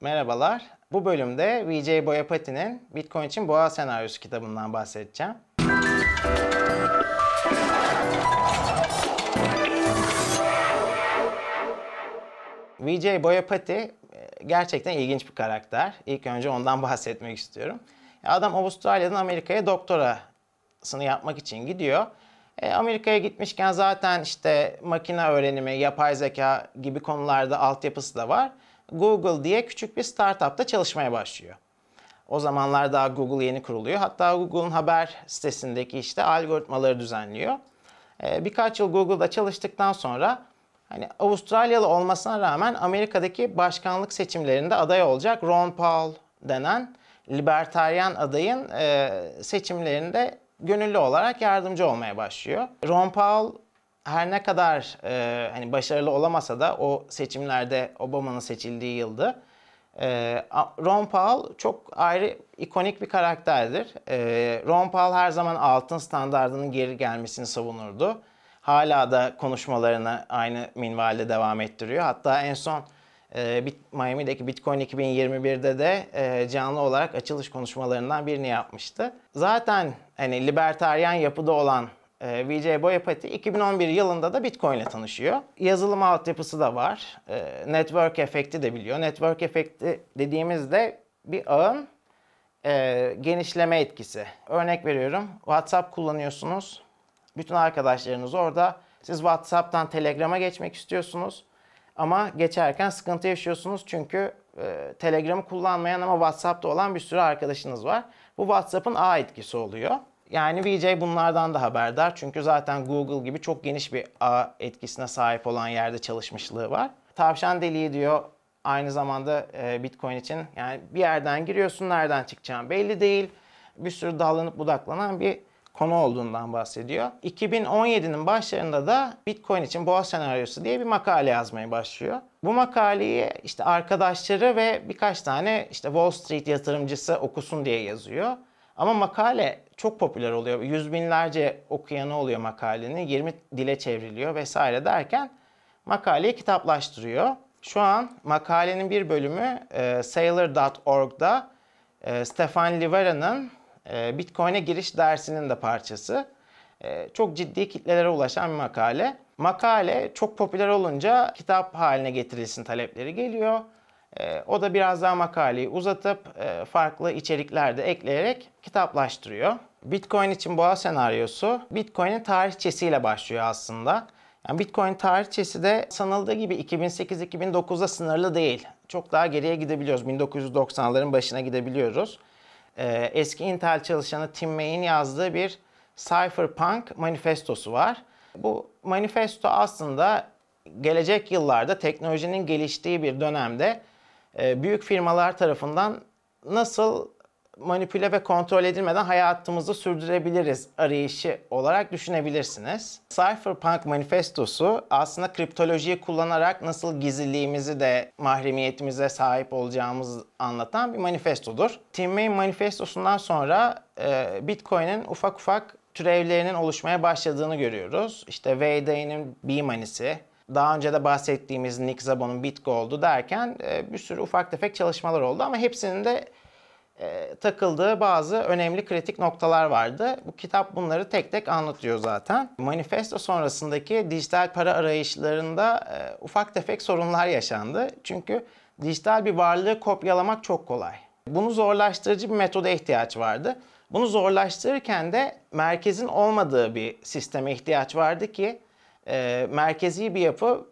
Merhabalar. Bu bölümde VJ Boyapati'nin Bitcoin için boğa senaryosu kitabından bahsedeceğim. VJ Boyapati e, gerçekten ilginç bir karakter. İlk önce ondan bahsetmek istiyorum. Adam Avustralya'dan Amerika'ya doktorasını yapmak için gidiyor. E, Amerika'ya gitmişken zaten işte makine öğrenimi, yapay zeka gibi konularda altyapısı da var. Google diye küçük bir startupta çalışmaya başlıyor. O zamanlar daha Google yeni kuruluyor. Hatta Google'un haber sitesindeki işte algoritmaları düzenliyor. Ee, birkaç yıl Google'da çalıştıktan sonra hani Avustralyalı olmasına rağmen Amerika'daki başkanlık seçimlerinde aday olacak Ron Paul denen libertaryen adayın e, seçimlerinde gönüllü olarak yardımcı olmaya başlıyor. Ron Paul her ne kadar e, hani başarılı olamasa da o seçimlerde Obama'nın seçildiği yıldı. E, Ron Paul çok ayrı ikonik bir karakterdir. E, Ron Paul her zaman altın standardının geri gelmesini savunurdu. Hala da konuşmalarını aynı minvalde devam ettiriyor. Hatta en son e, Miami'deki Bitcoin 2021'de de e, canlı olarak açılış konuşmalarından birini yapmıştı. Zaten hani libertaryen yapıda olan e, ee, Vijay Boyapati 2011 yılında da Bitcoin ile tanışıyor. Yazılım altyapısı da var. Ee, network efekti de biliyor. Network efekti dediğimizde bir ağın e, genişleme etkisi. Örnek veriyorum WhatsApp kullanıyorsunuz. Bütün arkadaşlarınız orada. Siz WhatsApp'tan Telegram'a geçmek istiyorsunuz. Ama geçerken sıkıntı yaşıyorsunuz çünkü e, Telegram'ı kullanmayan ama WhatsApp'ta olan bir sürü arkadaşınız var. Bu WhatsApp'ın ağ etkisi oluyor. Yani VJ bunlardan da haberdar. Çünkü zaten Google gibi çok geniş bir ağ etkisine sahip olan yerde çalışmışlığı var. Tavşan deliği diyor aynı zamanda e, Bitcoin için. Yani bir yerden giriyorsun nereden çıkacağın belli değil. Bir sürü dallanıp budaklanan bir konu olduğundan bahsediyor. 2017'nin başlarında da Bitcoin için boğa senaryosu diye bir makale yazmaya başlıyor. Bu makaleyi işte arkadaşları ve birkaç tane işte Wall Street yatırımcısı okusun diye yazıyor. Ama makale çok popüler oluyor. Yüz binlerce okuyanı oluyor makalenin. 20 dile çevriliyor vesaire derken makaleyi kitaplaştırıyor. Şu an makalenin bir bölümü e, Sailor.org'da e, Stefan Livera'nın e, Bitcoin'e giriş dersinin de parçası. E, çok ciddi kitlelere ulaşan bir makale. Makale çok popüler olunca kitap haline getirilsin talepleri geliyor. Ee, o da biraz daha makaleyi uzatıp e, farklı içerikler de ekleyerek kitaplaştırıyor. Bitcoin için boğa senaryosu Bitcoin'in tarihçesiyle başlıyor aslında. Yani Bitcoin tarihçesi de sanıldığı gibi 2008-2009'da sınırlı değil. Çok daha geriye gidebiliyoruz. 1990'ların başına gidebiliyoruz. Ee, eski Intel çalışanı Tim May'in yazdığı bir Cypherpunk manifestosu var. Bu manifesto aslında gelecek yıllarda teknolojinin geliştiği bir dönemde e, büyük firmalar tarafından nasıl manipüle ve kontrol edilmeden hayatımızı sürdürebiliriz arayışı olarak düşünebilirsiniz. Cypherpunk manifestosu aslında kriptolojiyi kullanarak nasıl gizliliğimizi de mahremiyetimize sahip olacağımız anlatan bir manifestodur. Tim May manifestosundan sonra e, Bitcoin'in ufak ufak türevlerinin oluşmaya başladığını görüyoruz. İşte v B-Manisi, daha önce de bahsettiğimiz Nick Zabon'un Bitgold'u derken e, bir sürü ufak tefek çalışmalar oldu ama hepsinin de e, takıldığı bazı önemli kritik noktalar vardı. Bu kitap bunları tek tek anlatıyor zaten. Manifesto sonrasındaki dijital para arayışlarında e, ufak tefek sorunlar yaşandı. Çünkü dijital bir varlığı kopyalamak çok kolay. Bunu zorlaştırıcı bir metoda ihtiyaç vardı. Bunu zorlaştırırken de merkezin olmadığı bir sisteme ihtiyaç vardı ki e, merkezi bir yapı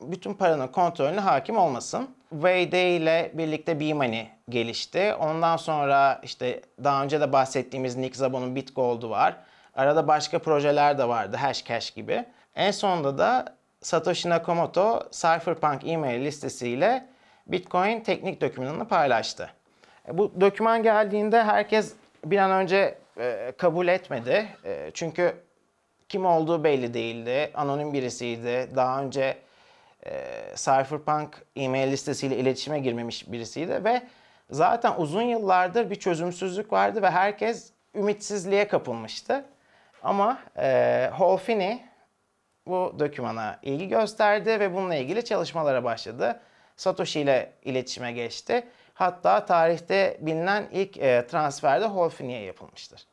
bütün paranın kontrolünü hakim olmasın. VD ile birlikte B-Money gelişti. Ondan sonra işte daha önce de bahsettiğimiz Nick Zabon'un BitGold'u var. Arada başka projeler de vardı Hashcash gibi. En sonunda da Satoshi Nakamoto Cypherpunk e-mail listesiyle Bitcoin teknik dokümanını paylaştı. E, bu doküman geldiğinde herkes bir an önce e, kabul etmedi. E, çünkü kim olduğu belli değildi. Anonim birisiydi. Daha önce e, Cypherpunk e-mail listesiyle iletişime girmemiş birisiydi ve zaten uzun yıllardır bir çözümsüzlük vardı ve herkes ümitsizliğe kapılmıştı. Ama e, Holfini bu dokümana ilgi gösterdi ve bununla ilgili çalışmalara başladı. Satoshi ile iletişime geçti. Hatta tarihte bilinen ilk e, transfer de Holfini'ye yapılmıştır.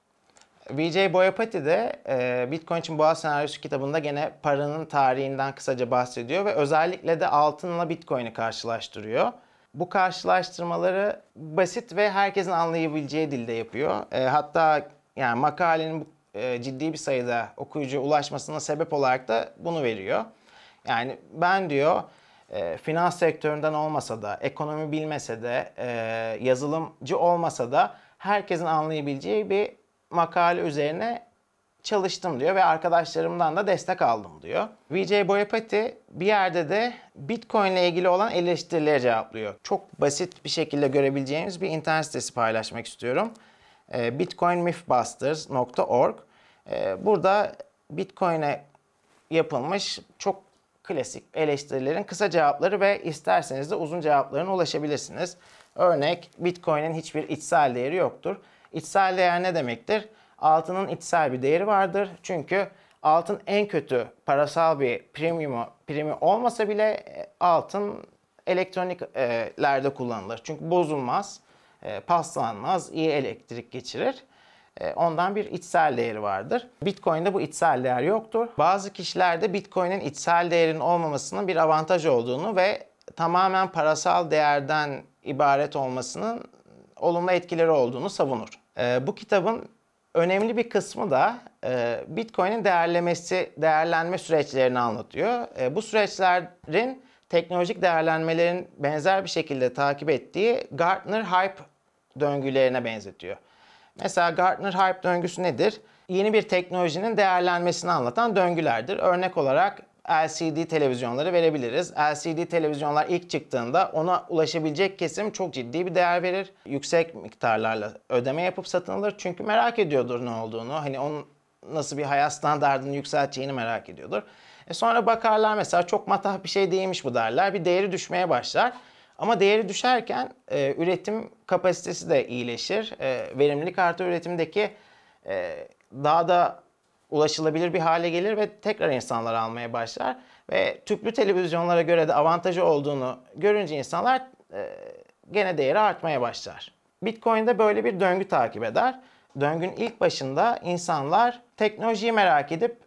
VJ Boyapati de e, Bitcoin için Boğa Senaryosu kitabında gene paranın tarihinden kısaca bahsediyor ve özellikle de altınla Bitcoin'i karşılaştırıyor. Bu karşılaştırmaları basit ve herkesin anlayabileceği dilde yapıyor. E, hatta yani makalenin e, ciddi bir sayıda okuyucuya ulaşmasına sebep olarak da bunu veriyor. Yani ben diyor e, finans sektöründen olmasa da, ekonomi bilmese de, e, yazılımcı olmasa da herkesin anlayabileceği bir makale üzerine çalıştım diyor ve arkadaşlarımdan da destek aldım diyor. Vijay Boyapati bir yerde de Bitcoin ile ilgili olan eleştirilere cevaplıyor. Çok basit bir şekilde görebileceğimiz bir internet sitesi paylaşmak istiyorum. Ee, bitcoinmythbusters.org ee, Burada Bitcoin'e yapılmış çok klasik eleştirilerin kısa cevapları ve isterseniz de uzun cevaplarına ulaşabilirsiniz. Örnek Bitcoin'in hiçbir içsel değeri yoktur. İçsel değer ne demektir? Altının içsel bir değeri vardır. Çünkü altın en kötü parasal bir premium, primi olmasa bile e, altın elektroniklerde kullanılır. Çünkü bozulmaz, e, paslanmaz, iyi elektrik geçirir. E, ondan bir içsel değeri vardır. Bitcoin'de bu içsel değer yoktur. Bazı kişilerde Bitcoin'in içsel değerinin olmamasının bir avantaj olduğunu ve tamamen parasal değerden ibaret olmasının olumlu etkileri olduğunu savunur. E, bu kitabın önemli bir kısmı da e, Bitcoin'in değerlemesi, değerlenme süreçlerini anlatıyor. E, bu süreçlerin teknolojik değerlenmelerin benzer bir şekilde takip ettiği Gartner Hype döngülerine benzetiyor. Mesela Gartner Hype döngüsü nedir? Yeni bir teknolojinin değerlenmesini anlatan döngülerdir. Örnek olarak LCD televizyonları verebiliriz. LCD televizyonlar ilk çıktığında ona ulaşabilecek kesim çok ciddi bir değer verir. Yüksek miktarlarla ödeme yapıp satın alır. Çünkü merak ediyordur ne olduğunu. Hani onun nasıl bir hayat standartını yükselteceğini merak ediyordur. E sonra bakarlar mesela çok matah bir şey değilmiş bu derler. Bir değeri düşmeye başlar. Ama değeri düşerken e, üretim kapasitesi de iyileşir. E, verimlilik artı üretimdeki e, daha da ulaşılabilir bir hale gelir ve tekrar insanlar almaya başlar. Ve tüplü televizyonlara göre de avantajı olduğunu görünce insanlar e, gene değeri artmaya başlar. Bitcoin de böyle bir döngü takip eder. Döngünün ilk başında insanlar teknolojiyi merak edip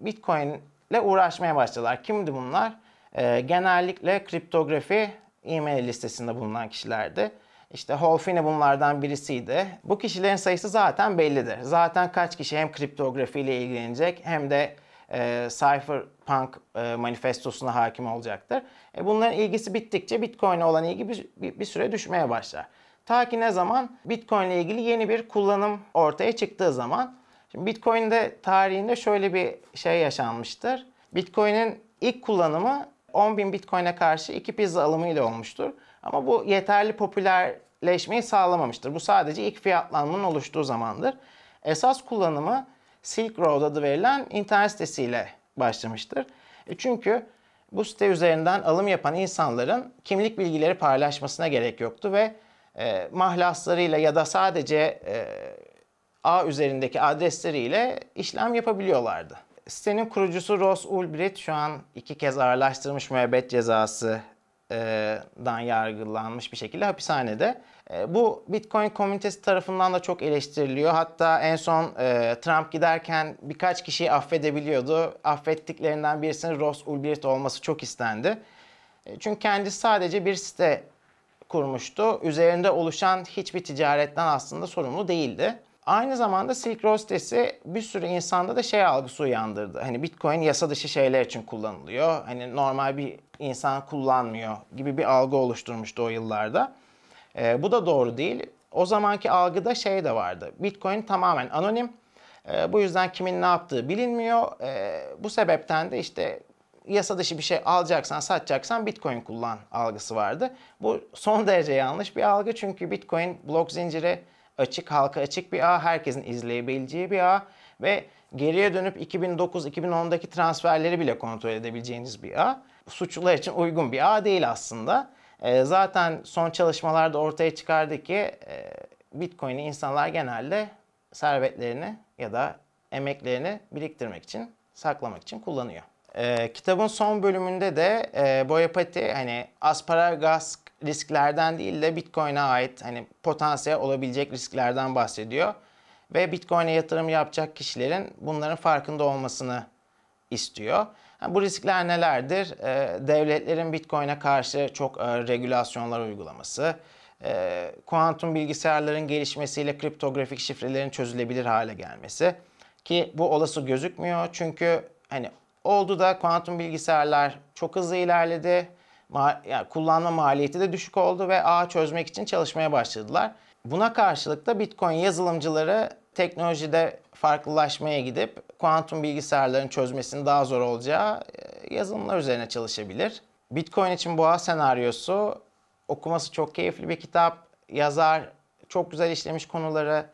Bitcoin ile uğraşmaya başladılar. Kimdi bunlar? E, genellikle kriptografi e-mail listesinde bulunan kişilerdi işte Holfin'e bunlardan birisiydi. Bu kişilerin sayısı zaten bellidir. Zaten kaç kişi hem kriptografi ile ilgilenecek hem de e, Cypherpunk e, manifestosuna hakim olacaktır. E, bunların ilgisi bittikçe Bitcoin'e olan ilgi bir, bir, bir süre düşmeye başlar. Ta ki ne zaman Bitcoin ile ilgili yeni bir kullanım ortaya çıktığı zaman. Şimdi de tarihinde şöyle bir şey yaşanmıştır. Bitcoin'in ilk kullanımı 10.000 Bitcoin'e karşı 2 pizza ile olmuştur. Ama bu yeterli popüler leşmeyi sağlamamıştır. Bu sadece ilk fiyatlanmanın oluştuğu zamandır. Esas kullanımı Silk Road adı verilen internet sitesiyle başlamıştır. E çünkü bu site üzerinden alım yapan insanların kimlik bilgileri paylaşmasına gerek yoktu ve e, mahlaslarıyla ya da sadece e, ağ üzerindeki adresleriyle işlem yapabiliyorlardı. Sitenin kurucusu Ross Ulbricht şu an iki kez ağırlaştırmış müebbet cezası e, dan yargılanmış bir şekilde hapishanede. Ee, bu Bitcoin komünitesi tarafından da çok eleştiriliyor. Hatta en son e, Trump giderken birkaç kişiyi affedebiliyordu. Affettiklerinden birisinin Ross Ulbricht olması çok istendi. E, çünkü kendisi sadece bir site kurmuştu. Üzerinde oluşan hiçbir ticaretten aslında sorumlu değildi. Aynı zamanda Silk Road sitesi bir sürü insanda da şey algısı uyandırdı. Hani Bitcoin yasa dışı şeyler için kullanılıyor. Hani normal bir insan kullanmıyor gibi bir algı oluşturmuştu o yıllarda. E, bu da doğru değil. O zamanki algıda şey de vardı. Bitcoin tamamen anonim. E, bu yüzden kimin ne yaptığı bilinmiyor. E, bu sebepten de işte yasa dışı bir şey alacaksan, satacaksan Bitcoin kullan algısı vardı. Bu son derece yanlış bir algı çünkü Bitcoin blok zinciri açık, halka açık bir ağ, herkesin izleyebileceği bir ağ ve geriye dönüp 2009-2010'daki transferleri bile kontrol edebileceğiniz bir ağ. Suçlular için uygun bir ağ değil aslında. Ee, zaten son çalışmalarda ortaya çıkardı ki e, Bitcoin'i insanlar genelde servetlerini ya da emeklerini biriktirmek için, saklamak için kullanıyor. E, kitabın son bölümünde de e, Boyapati hani asparagas risklerden değil de Bitcoin'e ait hani potansiyel olabilecek risklerden bahsediyor ve Bitcoin'e yatırım yapacak kişilerin bunların farkında olmasını istiyor. Bu riskler nelerdir? Ee, devletlerin Bitcoin'e karşı çok e, regülasyonlar uygulaması, ee, kuantum bilgisayarların gelişmesiyle kriptografik şifrelerin çözülebilir hale gelmesi ki bu olası gözükmüyor çünkü hani oldu da kuantum bilgisayarlar çok hızlı ilerledi. yani kullanma maliyeti de düşük oldu ve ağ çözmek için çalışmaya başladılar. Buna karşılık da Bitcoin yazılımcıları teknolojide farklılaşmaya gidip kuantum bilgisayarların çözmesinin daha zor olacağı e, yazılımlar üzerine çalışabilir. Bitcoin için boğa senaryosu okuması çok keyifli bir kitap. Yazar çok güzel işlemiş konuları.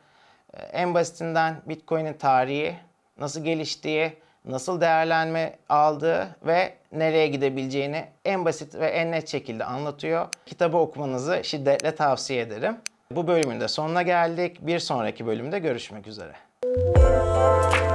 E, en basitinden Bitcoin'in tarihi, nasıl geliştiği, nasıl değerlenme aldığı ve nereye gidebileceğini en basit ve en net şekilde anlatıyor. Kitabı okumanızı şiddetle tavsiye ederim. Bu bölümün de sonuna geldik. Bir sonraki bölümde görüşmek üzere.